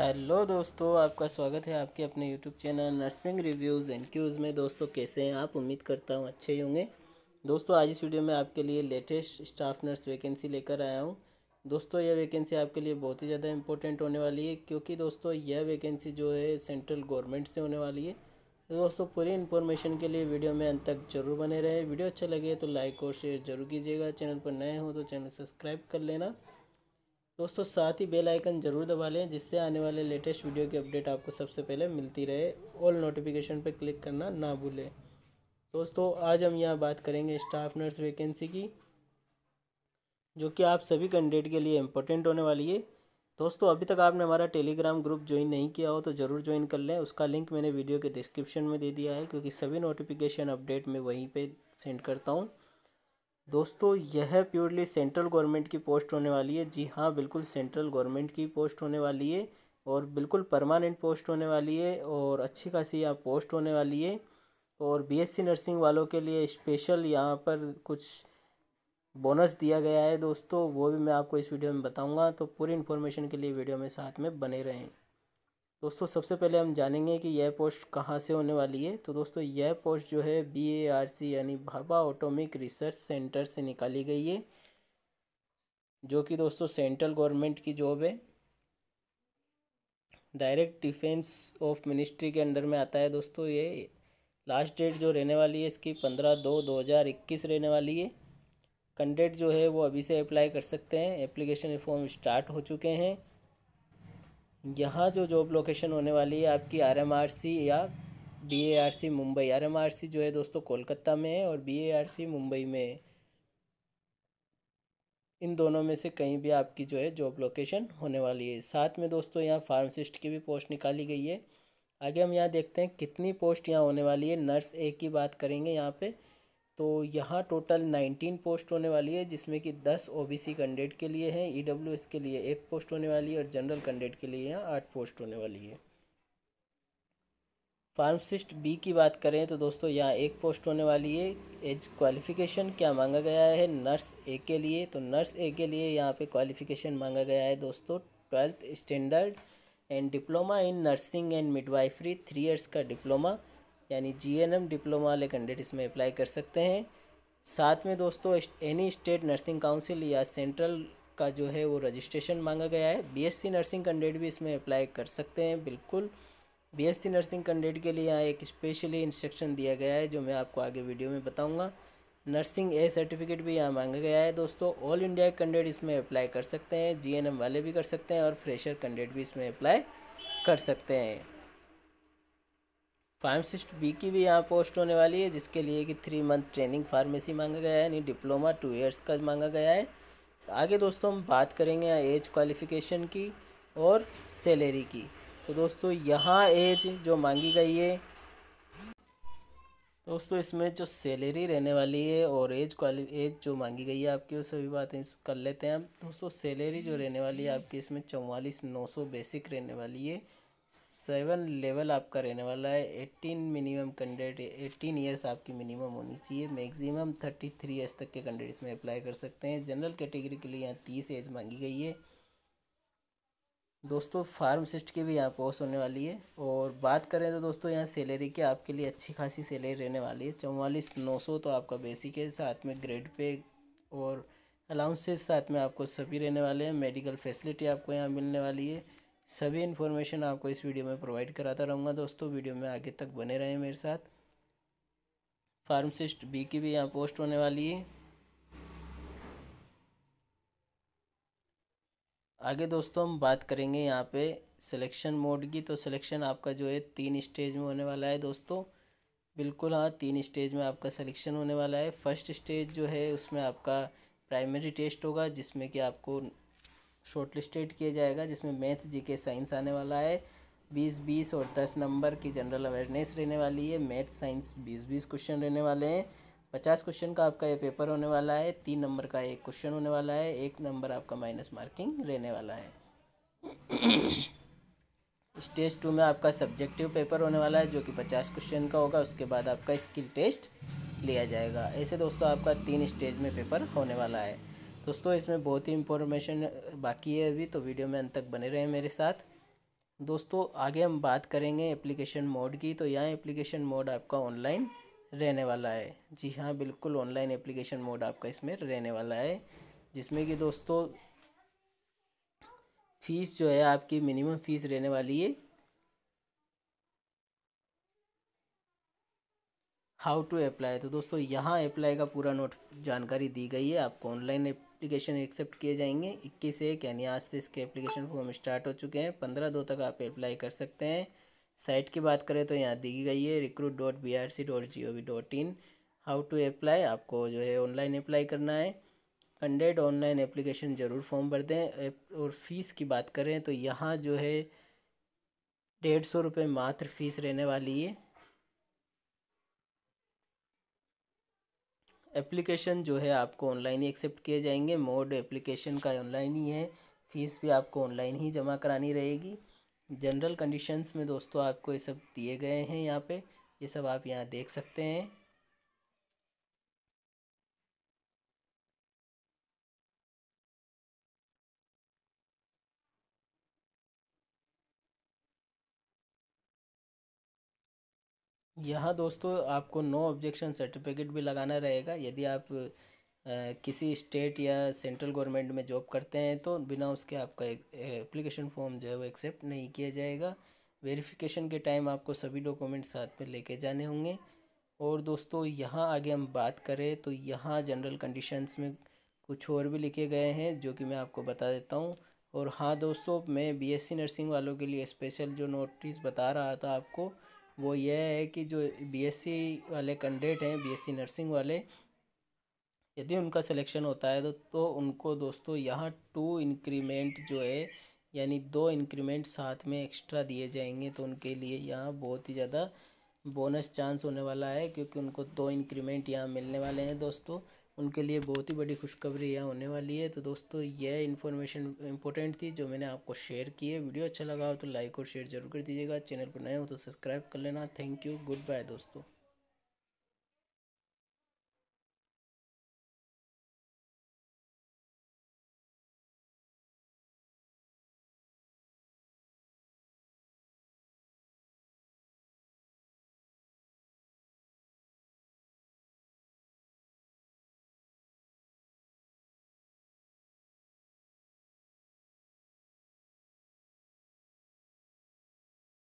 hello दोस्तों आपका स्वागत है आपके अपने YouTube channel nursing reviews and Qs में दोस्तों कैसे हैं आप उम्मीद करता हूँ अच्छे ही होंगे दोस्तों आज इस वीडियो में आपके लिए लेटेस्ट स्टाफ नर्स वैकेंसी लेकर आया हूँ दोस्तों यह वैकेंसी आपके लिए बहुत ही ज़्यादा इंपॉर्टेंट होने वाली है क्योंकि दोस्तों यह वैकेंसी जो है सेंट्रल गवर्नमेंट से होने वाली है तो दोस्तों पूरी इन्फॉर्मेशन के लिए वीडियो में अंत तक जरूर बने रहे वीडियो अच्छा लगे तो लाइक और शेयर जरूर कीजिएगा चैनल पर नए हो तो चैनल सब्सक्राइब कर लेना दोस्तों साथ ही बेल आइकन ज़रूर दबा लें जिससे आने वाले लेटेस्ट वीडियो की अपडेट आपको सबसे पहले मिलती रहे ऑल नोटिफिकेशन पर क्लिक करना ना भूलें दोस्तों आज हम यहाँ बात करेंगे स्टाफ नर्स वैकेंसी की जो कि आप सभी कैंडिडेट के लिए इम्पोर्टेंट होने वाली है दोस्तों अभी तक आपने हमारा टेलीग्राम ग्रुप ज्वाइन नहीं किया हो तो ज़रूर ज्वाइन कर लें उसका लिंक मैंने वीडियो के डिस्क्रिप्शन में दे दिया है क्योंकि सभी नोटिफिकेशन अपडेट मैं वहीं पे सेंड करता हूँ दोस्तों यह प्योरली सेंट्रल गवर्नमेंट की पोस्ट होने वाली है जी हाँ बिल्कुल सेंट्रल गवर्नमेंट की पोस्ट होने वाली है और बिल्कुल परमानेंट पोस्ट होने वाली है और अच्छी खासी यहाँ पोस्ट होने वाली है और बीएससी नर्सिंग वालों के लिए स्पेशल यहाँ पर कुछ बोनस दिया गया है दोस्तों वो भी मैं आपको इस वीडियो में बताऊँगा तो पूरी इन्फॉर्मेशन के लिए वीडियो में साथ में बने रहें दोस्तों सबसे पहले हम जानेंगे कि यह पोस्ट कहाँ से होने वाली है तो दोस्तों यह पोस्ट जो है बी ए आर सी यानी भाभा ऑटोमिक रिसर्च सेंटर से निकाली गई है जो कि दोस्तों सेंट्रल गवर्नमेंट की जॉब है डायरेक्ट डिफेंस ऑफ मिनिस्ट्री के अंडर में आता है दोस्तों ये लास्ट डेट जो रहने वाली है इसकी पंद्रह दो दो हज़ार इक्कीस रहने वाली है कंडेट जो है वो अभी से अप्लाई कर सकते हैं एप्लीकेशन फॉर्म स्टार्ट हो चुके हैं यहाँ जो जॉब लोकेशन होने वाली है आपकी आरएमआरसी या बीएआरसी मुंबई आरएमआरसी जो है दोस्तों कोलकाता में है और बीएआरसी मुंबई में है इन दोनों में से कहीं भी आपकी जो है जॉब लोकेशन होने वाली है साथ में दोस्तों यहाँ फार्मासिस्ट की भी पोस्ट निकाली गई है आगे हम यहाँ देखते हैं कितनी पोस्ट यहाँ होने वाली है नर्स ए की बात करेंगे यहाँ पर तो यहाँ टोटल नाइनटीन पोस्ट होने वाली है जिसमें कि दस ओबीसी कैंडिडेट के लिए डब्ल्यू ईडब्ल्यूएस e के लिए एक पोस्ट होने वाली है और जनरल कैंडिडेट के लिए यहाँ आठ पोस्ट होने वाली है फार्मसिस्ट बी की बात करें तो दोस्तों यहाँ एक पोस्ट होने वाली है एज क्वालिफ़िकेशन क्या मांगा गया है नर्स ए के लिए तो नर्स ए के लिए यहाँ पे क्वालिफ़िकेशन मांगा गया है दोस्तों twelfth standard and diploma in nursing and midwifery three years का डिप्लोमा यानी जीएनएम डिप्लोमा वाले कैंडिडेट इसमें अप्लाई कर सकते हैं साथ में दोस्तों एनी स्टेट नर्सिंग काउंसिल या सेंट्रल का जो है वो रजिस्ट्रेशन मांगा गया है बीएससी नर्सिंग कैंडिडेट भी इसमें अप्लाई कर सकते हैं बिल्कुल बीएससी नर्सिंग कैंडिडेट के लिए यहाँ एक स्पेशली इंस्ट्रक्शन दिया गया है जो मैं आपको आगे वीडियो में बताऊँगा नर्सिंग ए सर्टिफिकेट भी यहाँ मांगा गया है दोस्तों ऑल इंडिया कैंडिडेट इसमें अप्लाई कर सकते हैं जी वाले भी कर सकते हैं और फ्रेशर कैंडिडेट भी इसमें अप्लाई कर सकते हैं फार्मसिस्ट बी की भी यहाँ पोस्ट होने वाली है जिसके लिए कि थ्री मंथ ट्रेनिंग फार्मेसी मांगा गया है यानी डिप्लोमा टू ईयर्स का मांगा गया है आगे दोस्तों हम बात करेंगे एज क्वालिफ़िकेशन की और सैलरी की तो दोस्तों यहाँ एज जो मांगी गई है दोस्तों इसमें जो सैलरी रहने वाली है और एज क्वालि एज जो मांगी गई है आपकी वो सभी बातें कर लेते हैं हम दोस्तों सैलरी जो रहने वाली है आपकी इसमें चौवालीस नौ सौ बेसिक रहने वाली है सेवन लेवल आपका रहने वाला है eighteen minimum candidate eighteen years आपकी मिनिमम होनी चाहिए मैक्सिमम थर्टी थ्री एज तक के कैंडिडेट्स में अप्लाई कर सकते हैं जनरल कैटेगरी के लिए यहाँ तीस एज मांगी गई है दोस्तों फार्मसिस्ट की भी यहाँ पोस्ट होने वाली है और बात करें तो दोस्तों यहाँ सैलरी की आपके लिए अच्छी खासी सैलरी रहने वाली है चौवालीस नौ सौ तो आपका बेसिक है साथ में ग्रेड पे और अलाउंसेस साथ में आपको सभी रहने वाले हैं मेडिकल फैसिलिटी आपको यहाँ मिलने वाली है सभी इन्फॉर्मेशन आपको इस वीडियो में प्रोवाइड कराता रहूँगा दोस्तों वीडियो में आगे तक बने रहें मेरे साथ फार्मसिस्ट बी की भी यहाँ पोस्ट होने वाली है आगे दोस्तों हम बात करेंगे यहाँ पे सिलेक्शन मोड की तो सिलेक्शन आपका जो है तीन स्टेज में होने वाला है दोस्तों बिल्कुल हाँ तीन स्टेज में आपका सिलेक्शन होने वाला है फर्स्ट स्टेज जो है उसमें आपका प्राइमरी टेस्ट होगा जिसमें कि आपको शॉर्टलिस्टेड किया जाएगा जिसमें मैथ जी के साइंस आने वाला है बीस बीस और दस नंबर की जनरल अवेयरनेस रहने वाली है मैथ साइंस बीस बीस क्वेश्चन रहने वाले हैं पचास क्वेश्चन का आपका ये पेपर होने वाला है तीन नंबर का एक क्वेश्चन होने वाला है एक नंबर आपका माइनस मार्किंग रहने वाला है स्टेज टू में आपका सब्जेक्टिव पेपर होने वाला है जो कि पचास क्वेश्चन का होगा उसके बाद आपका स्किल टेस्ट लिया जाएगा ऐसे दोस्तों आपका तीन स्टेज में पेपर होने वाला है दोस्तों इसमें बहुत ही इंफॉर्मेशन बाकी है अभी तो वीडियो में अंत तक बने रहे मेरे साथ दोस्तों आगे हम बात करेंगे एप्लीकेशन मोड की तो यहाँ एप्लीकेशन मोड आपका ऑनलाइन रहने वाला है जी हाँ बिल्कुल ऑनलाइन एप्लीकेशन मोड आपका इसमें रहने वाला है जिसमें कि दोस्तों फ़ीस जो है आपकी मिनिमम फ़ीस रहने वाली है हाउ टू अप्लाई तो दोस्तों यहाँ अप्लाई का पूरा नोट जानकारी दी गई है आपको ऑनलाइन एप्लीकेशन एक्सेप्ट किए जाएंगे इक्कीस एक यानी आज से इसके एप्लीकेशन फॉर्म स्टार्ट हो चुके हैं पंद्रह दो तक आप अप्लाई कर सकते हैं साइट की बात करें तो यहाँ दी गई है recruit dot B R C dot G O V dot in how to apply आपको जो है ऑनलाइन अप्लाई करना है हंड्रेड ऑनलाइन एप्लीकेशन ज़रूर फॉर्म भर दें और फीस की बात करें तो यहाँ जो है डेढ़ सौ रुपये मात्र फीस रहने वाली है एप्लीकेशन जो है आपको ऑनलाइन ही एक्सेप्ट किए जाएंगे मोड एप्लीकेशन का ऑनलाइन ही है फ़ीस भी आपको ऑनलाइन ही जमा करानी रहेगी जनरल कंडीशंस में दोस्तों आपको ये सब दिए गए हैं यहाँ पे ये सब आप यहाँ देख सकते हैं यहाँ दोस्तों आपको नो ऑब्जेक्शन सर्टिफिकेट भी लगाना रहेगा यदि आप किसी स्टेट या सेंट्रल गवर्नमेंट में जॉब करते हैं तो बिना उसके आपका एप्लीकेशन फॉर्म जो है वो एक्सेप्ट नहीं किया जाएगा वेरिफिकेशन के टाइम आपको सभी डॉक्यूमेंट साथ में लेके जाने होंगे और दोस्तों यहाँ आगे हम बात करें तो यहाँ जनरल कंडीशंस में कुछ और भी लिखे गए हैं जो कि मैं आपको बता देता हूँ और हाँ दोस्तों मैं बीएससी नर्सिंग वालों के लिए स्पेशल जो नोटिस बता रहा था आपको वो यह है कि जो बीएससी वाले कैंडिडेट हैं बीएससी नर्सिंग वाले यदि उनका सिलेक्शन होता है तो तो उनको दोस्तों यहाँ टू इंक्रीमेंट जो है यानी दो इंक्रीमेंट साथ में एक्स्ट्रा दिए जाएंगे तो उनके लिए यहाँ बहुत ही ज़्यादा बोनस चांस होने वाला है क्योंकि उनको दो इंक्रीमेंट यहाँ मिलने वाले हैं दोस्तों उनके लिए बहुत ही बड़ी खुशखबरी यहाँ होने वाली है तो दोस्तों यह इन्फॉर्मेशन इंपॉर्टेंट थी जो मैंने आपको शेयर की है वीडियो अच्छा लगा हो तो लाइक और शेयर जरूर कर दीजिएगा चैनल पर नए हो तो सब्सक्राइब कर लेना थैंक यू गुड बाय दोस्तों